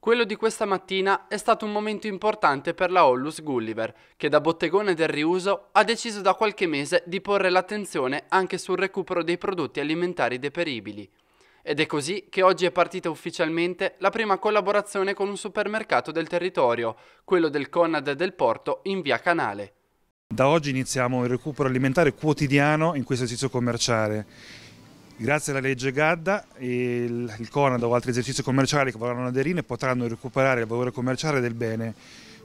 Quello di questa mattina è stato un momento importante per la Ollus Gulliver, che da bottegone del riuso ha deciso da qualche mese di porre l'attenzione anche sul recupero dei prodotti alimentari deperibili. Ed è così che oggi è partita ufficialmente la prima collaborazione con un supermercato del territorio, quello del Conad del Porto in via Canale. Da oggi iniziamo il recupero alimentare quotidiano in questo esercizio commerciale Grazie alla legge Gadda il, il Conad o altri esercizi commerciali che vorranno aderire potranno recuperare il valore commerciale del bene.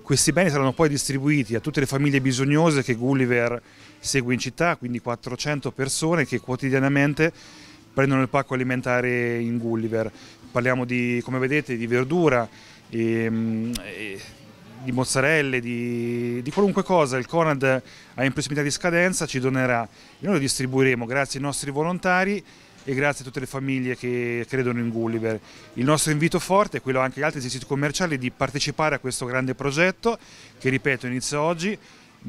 Questi beni saranno poi distribuiti a tutte le famiglie bisognose che Gulliver segue in città, quindi 400 persone che quotidianamente prendono il pacco alimentare in Gulliver. Parliamo di, come vedete, di verdura, e, ehm, e, eh, di mozzarelle, di, di, qualunque cosa il Conad ha in prossimità di scadenza ci donerà noi lo distribuiremo grazie ai nostri volontari e grazie a tutte le famiglie che credono in Gulliver. Il nostro invito forte è quello anche agli altri esercizi commerciali di partecipare a questo grande progetto che, ripeto, inizia oggi,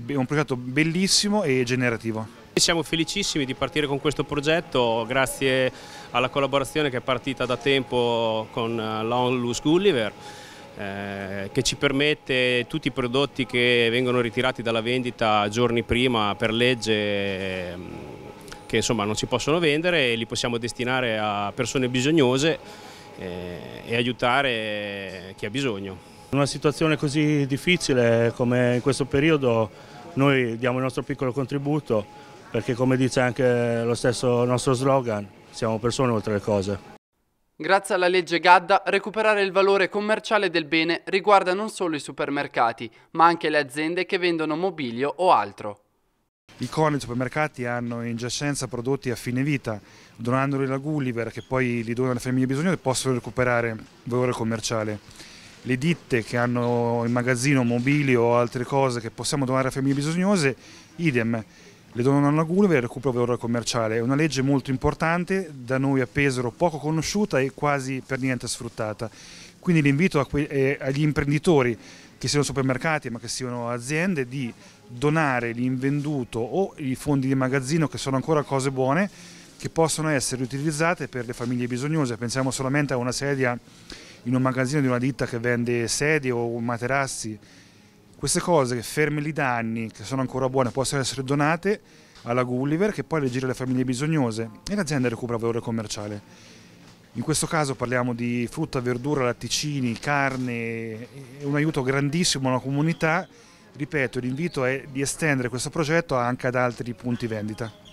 è un progetto bellissimo e generativo. Siamo felicissimi di partire con questo progetto grazie alla collaborazione che è partita da tempo con eh, l'Onlus Gulliver eh, che ci permette tutti i prodotti che vengono ritirati dalla vendita giorni prima per legge ehm, che insomma non si possono vendere e li possiamo destinare a persone bisognose eh, e aiutare chi ha bisogno. In una situazione così difficile come in questo periodo noi diamo il nostro piccolo contributo perché come dice anche lo stesso nostro slogan siamo persone oltre le cose. Grazie alla legge Gadda, recuperare il valore commerciale del bene riguarda non solo i supermercati, ma anche le aziende che vendono mobilio o altro. I CONI supermercati hanno in giacenza prodotti a fine vita, donandoli alla Gulliver che poi li dona alle famiglie bisognose possono recuperare valore commerciale. Le ditte che hanno in magazzino mobili o altre cose che possiamo donare alle famiglie bisognose, idem le donne donano una gulva e recupero valore commerciale. È una legge molto importante, da noi a Pesaro poco conosciuta e quasi per niente sfruttata. Quindi l'invito eh, agli imprenditori, che siano supermercati ma che siano aziende, di donare l'invenduto o i fondi di magazzino, che sono ancora cose buone, che possono essere utilizzate per le famiglie bisognose. Pensiamo solamente a una sedia in un magazzino di una ditta che vende sedie o materassi queste cose, ferme lì da anni, che sono ancora buone, possono essere donate alla Gulliver che poi le gira alle famiglie bisognose e l'azienda recupera valore commerciale. In questo caso parliamo di frutta, verdura, latticini, carne, è un aiuto grandissimo alla comunità. Ripeto, l'invito è di estendere questo progetto anche ad altri punti vendita.